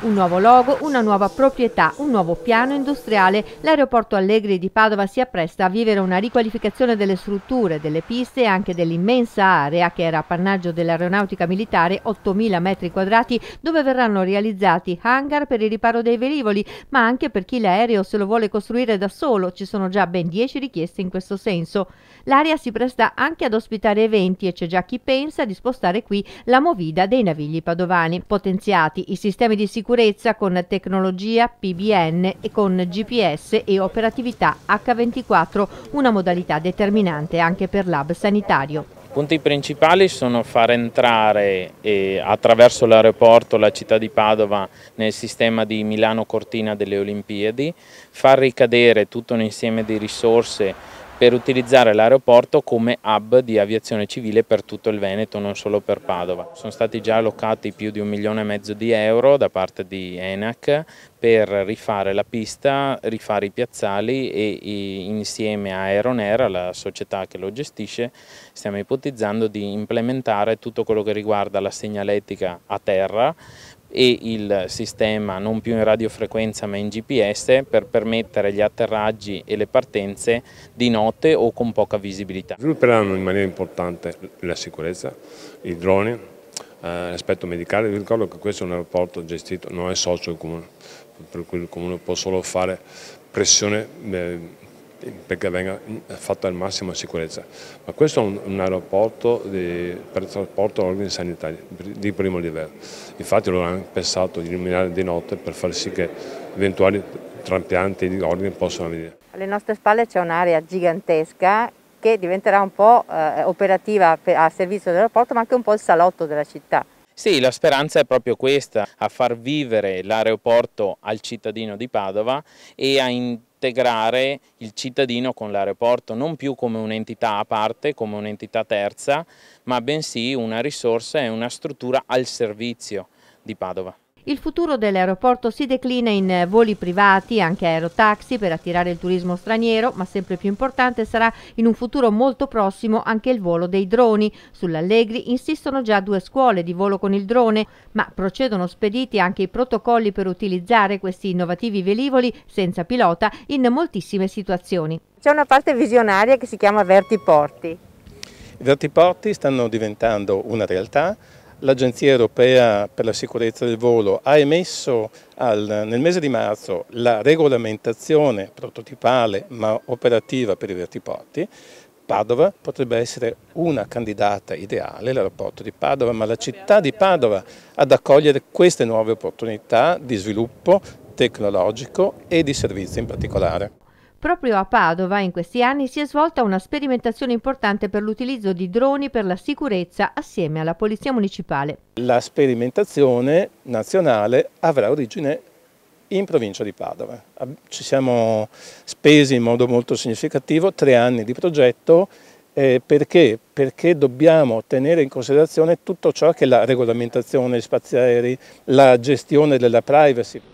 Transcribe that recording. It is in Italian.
Un nuovo logo, una nuova proprietà, un nuovo piano industriale, l'aeroporto Allegri di Padova si appresta a vivere una riqualificazione delle strutture, delle piste e anche dell'immensa area che era appannaggio dell'aeronautica militare, 8.000 metri quadrati, dove verranno realizzati hangar per il riparo dei velivoli, ma anche per chi l'aereo se lo vuole costruire da solo, ci sono già ben 10 richieste in questo senso. L'area si presta anche ad ospitare eventi e c'è già chi pensa di spostare qui la movida dei navigli padovani. Potenziati i sistemi di sicurezza sicurezza con tecnologia PBN e con GPS e operatività H24, una modalità determinante anche per l'hub sanitario. I punti principali sono far entrare eh, attraverso l'aeroporto la città di Padova nel sistema di Milano Cortina delle Olimpiadi, far ricadere tutto un insieme di risorse per utilizzare l'aeroporto come hub di aviazione civile per tutto il Veneto, non solo per Padova. Sono stati già allocati più di un milione e mezzo di euro da parte di ENAC per rifare la pista, rifare i piazzali e insieme a Aeronair, la società che lo gestisce, stiamo ipotizzando di implementare tutto quello che riguarda la segnaletica a terra e il sistema non più in radiofrequenza ma in GPS per permettere gli atterraggi e le partenze di notte o con poca visibilità. Svilupperanno in maniera importante la sicurezza, i droni, eh, l'aspetto medicale, vi ricordo che questo è un aeroporto gestito, non è socio il comune, per cui il comune può solo fare pressione eh, perché venga mm, fatto al massimo sicurezza. Ma questo è un, un aeroporto di, per trasporto organi sanitari di primo livello. Infatti loro hanno pensato di illuminare di notte per far sì che eventuali trampianti di organi possano venire. Alle nostre spalle c'è un'area gigantesca che diventerà un po' eh, operativa a servizio dell'aeroporto ma anche un po' il salotto della città. Sì, la speranza è proprio questa, a far vivere l'aeroporto al cittadino di Padova e a integrare il cittadino con l'aeroporto non più come un'entità a parte, come un'entità terza, ma bensì una risorsa e una struttura al servizio di Padova. Il futuro dell'aeroporto si declina in eh, voli privati, anche aerotaxi per attirare il turismo straniero, ma sempre più importante sarà in un futuro molto prossimo anche il volo dei droni. Sull'Allegri insistono già due scuole di volo con il drone, ma procedono spediti anche i protocolli per utilizzare questi innovativi velivoli senza pilota in moltissime situazioni. C'è una parte visionaria che si chiama Vertiporti. I Vertiporti stanno diventando una realtà l'Agenzia Europea per la Sicurezza del Volo ha emesso al, nel mese di marzo la regolamentazione prototipale ma operativa per i vertiporti, Padova potrebbe essere una candidata ideale, l'aeroporto di Padova, ma la città di Padova ad accogliere queste nuove opportunità di sviluppo tecnologico e di servizi in particolare. Proprio a Padova in questi anni si è svolta una sperimentazione importante per l'utilizzo di droni per la sicurezza assieme alla Polizia Municipale. La sperimentazione nazionale avrà origine in provincia di Padova. Ci siamo spesi in modo molto significativo tre anni di progetto eh, perché? Perché dobbiamo tenere in considerazione tutto ciò che è la regolamentazione degli spazi aerei, la gestione della privacy.